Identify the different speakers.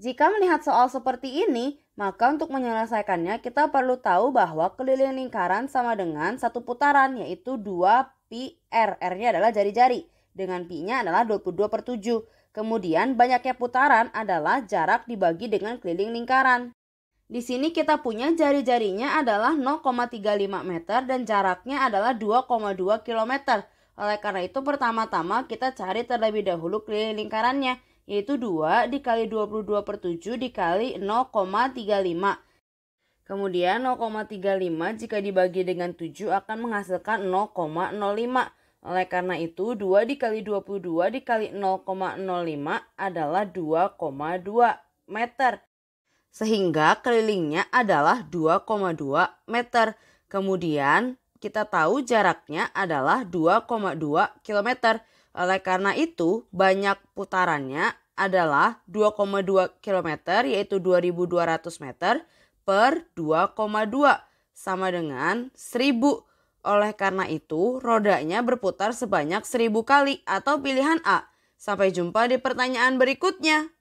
Speaker 1: Jika melihat soal seperti ini, maka untuk menyelesaikannya kita perlu tahu bahwa keliling lingkaran sama dengan satu putaran yaitu 2πr. R-nya adalah jari-jari dengan pi-nya adalah 22 per 7. Kemudian banyaknya putaran adalah jarak dibagi dengan keliling lingkaran. Di sini kita punya jari-jarinya adalah 0,35 meter dan jaraknya adalah 2,2 km. Oleh karena itu pertama-tama kita cari terlebih dahulu keliling lingkarannya yaitu 2 dikali 22 per 7 dikali 0,35. Kemudian 0,35 jika dibagi dengan 7 akan menghasilkan 0,05. Oleh karena itu 2 dikali 22 dikali 0,05 adalah 2,2 meter. Sehingga kelilingnya adalah 2,2 meter. Kemudian kita tahu jaraknya adalah 2,2 km. Oleh karena itu banyak putarannya adalah 2,2 km yaitu 2200 meter per 2,2 sama dengan 1000. Oleh karena itu, rodanya berputar sebanyak 1000 kali atau pilihan A. Sampai jumpa di pertanyaan berikutnya.